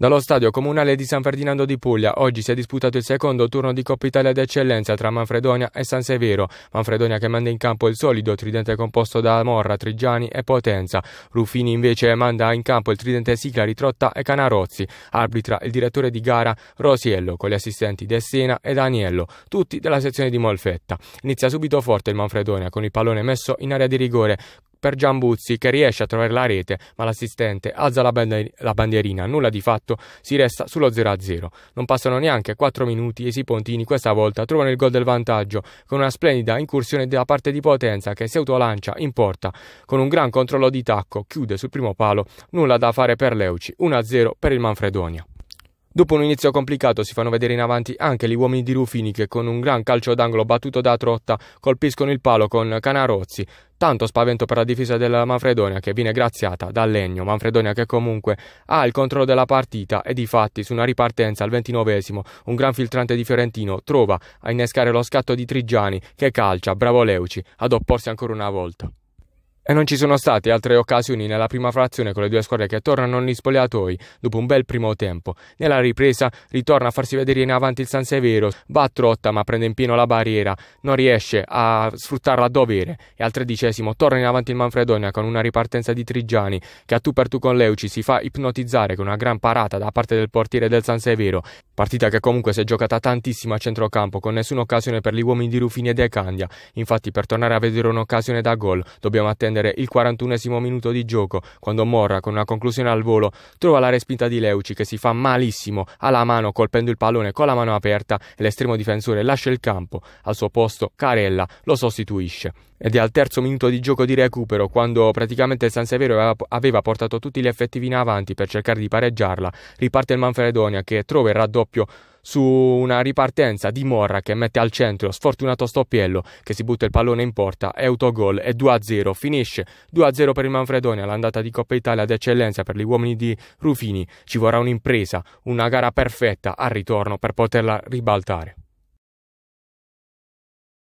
Dallo stadio comunale di San Ferdinando di Puglia oggi si è disputato il secondo turno di Coppa Italia d'eccellenza tra Manfredonia e San Severo. Manfredonia che manda in campo il solido tridente composto da Morra, Trigiani e Potenza. Ruffini invece manda in campo il tridente Siclari, Trotta e Canarozzi. Arbitra il direttore di gara Rosiello con gli assistenti Dessena e Daniello, tutti della sezione di Molfetta. Inizia subito forte il Manfredonia con il pallone messo in area di rigore per Giambuzzi che riesce a trovare la rete, ma l'assistente alza la, bander- la bandierina, nulla di fatto, si resta sullo 0-0. Non passano neanche 4 minuti e i Sipontini questa volta trovano il gol del vantaggio con una splendida incursione della parte di Potenza che si autolancia in porta con un gran controllo di tacco, chiude sul primo palo, nulla da fare per Leuci, 1-0 per il Manfredonia. Dopo un inizio complicato si fanno vedere in avanti anche gli uomini di Rufini che con un gran calcio d'angolo battuto da Trotta colpiscono il palo con Canarozzi, tanto spavento per la difesa della Manfredonia che viene graziata dal legno. Manfredonia che comunque ha il controllo della partita e di fatti su una ripartenza al ventinovesimo un gran filtrante di Fiorentino trova a innescare lo scatto di Trigiani che calcia Bravo Leuci ad opporsi ancora una volta. E non ci sono state altre occasioni nella prima frazione con le due squadre che tornano negli spogliatoi dopo un bel primo tempo. Nella ripresa ritorna a farsi vedere in avanti il San Severo, va a trotta ma prende in pieno la barriera, non riesce a sfruttarla a dovere e al tredicesimo torna in avanti il Manfredonia con una ripartenza di Trigiani che a tu per tu con Leuci si fa ipnotizzare con una gran parata da parte del portiere del San Severo. Partita che comunque si è giocata tantissimo a centrocampo con nessuna occasione per gli uomini di Rufini e De Candia. Infatti per tornare a vedere un'occasione da gol dobbiamo attendere attendere il 41 minuto di gioco, quando Morra, con una conclusione al volo, trova la respinta di Leuci che si fa malissimo alla mano colpendo il pallone con la mano aperta e l'estremo difensore lascia il campo. Al suo posto Carella lo sostituisce. Ed è al terzo minuto di gioco di recupero, quando praticamente San Severo aveva portato tutti gli effettivi in avanti per cercare di pareggiarla, riparte il Manfredonia che trova il raddoppio su una ripartenza di Morra che mette al centro sfortunato Stoppiello che si butta il pallone in porta, è autogol e 2-0 finisce 2-0 per il Manfredonia all'andata di Coppa Italia d'eccellenza per gli uomini di Rufini ci vorrà un'impresa, una gara perfetta al ritorno per poterla ribaltare.